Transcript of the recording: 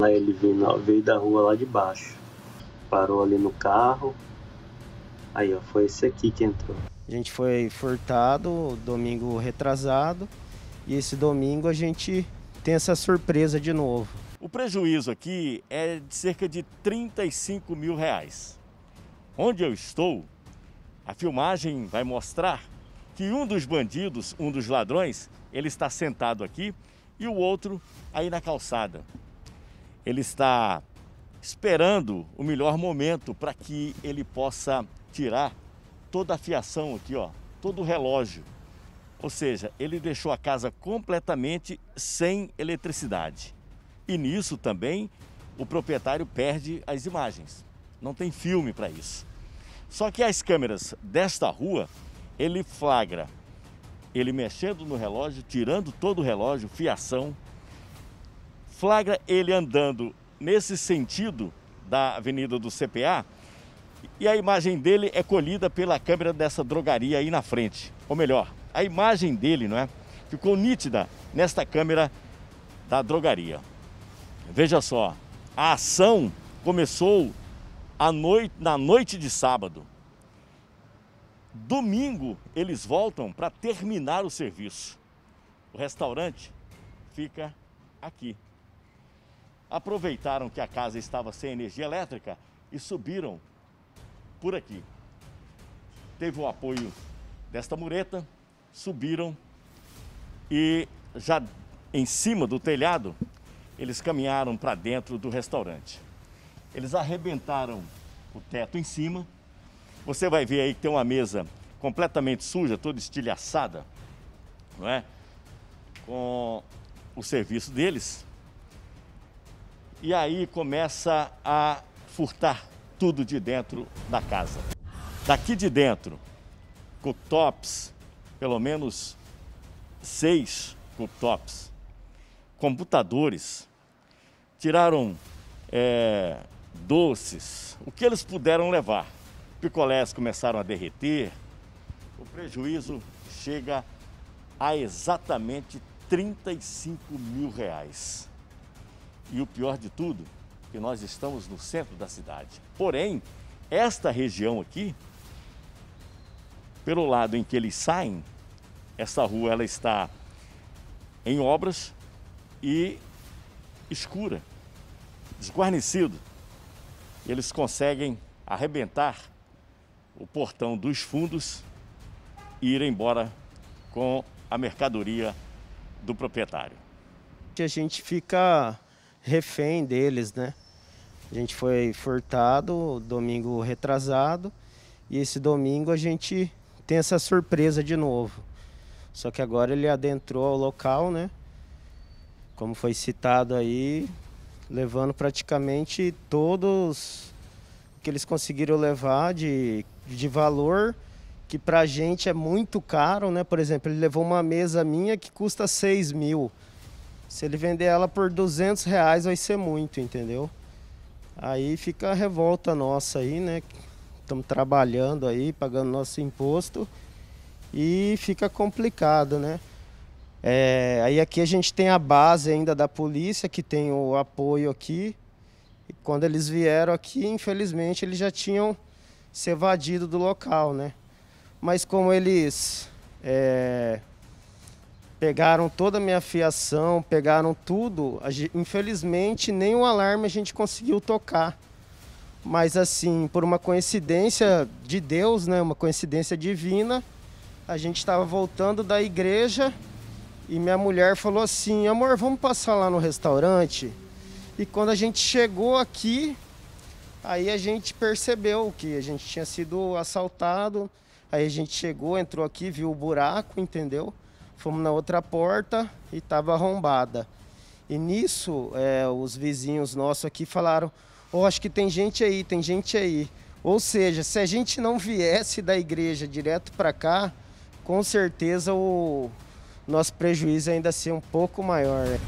Lá ele veio, veio da rua lá de baixo. Parou ali no carro. Aí, ó, foi esse aqui que entrou. A gente foi furtado domingo retrasado. E esse domingo a gente tem essa surpresa de novo. O prejuízo aqui é de cerca de 35 mil reais. Onde eu estou, a filmagem vai mostrar que um dos bandidos, um dos ladrões, ele está sentado aqui e o outro aí na calçada ele está esperando o melhor momento para que ele possa tirar toda a fiação aqui, ó, todo o relógio. Ou seja, ele deixou a casa completamente sem eletricidade. E nisso também o proprietário perde as imagens. Não tem filme para isso. Só que as câmeras desta rua, ele flagra ele mexendo no relógio, tirando todo o relógio, fiação, flagra ele andando nesse sentido da Avenida do CPA e a imagem dele é colhida pela câmera dessa drogaria aí na frente. Ou melhor, a imagem dele, não é? Ficou nítida nesta câmera da drogaria. Veja só, a ação começou noite, na noite de sábado. Domingo eles voltam para terminar o serviço. O restaurante fica aqui, aproveitaram que a casa estava sem energia elétrica e subiram por aqui. Teve o apoio desta mureta, subiram e já em cima do telhado, eles caminharam para dentro do restaurante. Eles arrebentaram o teto em cima. Você vai ver aí que tem uma mesa completamente suja, toda estilhaçada, não é? Com o serviço deles e aí começa a furtar tudo de dentro da casa. Daqui de dentro, cooktops, pelo menos seis cooktops, computadores, tiraram é, doces, o que eles puderam levar. Picolés começaram a derreter, o prejuízo chega a exatamente 35 mil reais. E o pior de tudo, que nós estamos no centro da cidade. Porém, esta região aqui, pelo lado em que eles saem, essa rua ela está em obras e escura, desguarnecido. Eles conseguem arrebentar o portão dos fundos e ir embora com a mercadoria do proprietário. A gente fica refém deles, né? A gente foi furtado domingo retrasado e esse domingo a gente tem essa surpresa de novo. Só que agora ele adentrou ao local, né? Como foi citado aí, levando praticamente todos que eles conseguiram levar de, de valor que pra gente é muito caro, né? Por exemplo, ele levou uma mesa minha que custa 6 mil. Se ele vender ela por 200 reais vai ser muito, entendeu? Aí fica a revolta nossa aí, né? Estamos trabalhando aí, pagando nosso imposto e fica complicado, né? É, aí aqui a gente tem a base ainda da polícia, que tem o apoio aqui. E quando eles vieram aqui, infelizmente, eles já tinham se evadido do local, né? Mas como eles é, Pegaram toda a minha fiação, pegaram tudo. Infelizmente, nem o alarme a gente conseguiu tocar. Mas assim, por uma coincidência de Deus, né, uma coincidência divina, a gente estava voltando da igreja e minha mulher falou assim: "Amor, vamos passar lá no restaurante?" E quando a gente chegou aqui, aí a gente percebeu que a gente tinha sido assaltado. Aí a gente chegou, entrou aqui, viu o buraco, entendeu? fomos na outra porta e estava arrombada. E nisso, é, os vizinhos nossos aqui falaram: oh, acho que tem gente aí, tem gente aí. Ou seja, se a gente não viesse da igreja direto para cá, com certeza o nosso prejuízo ainda seria um pouco maior. Né?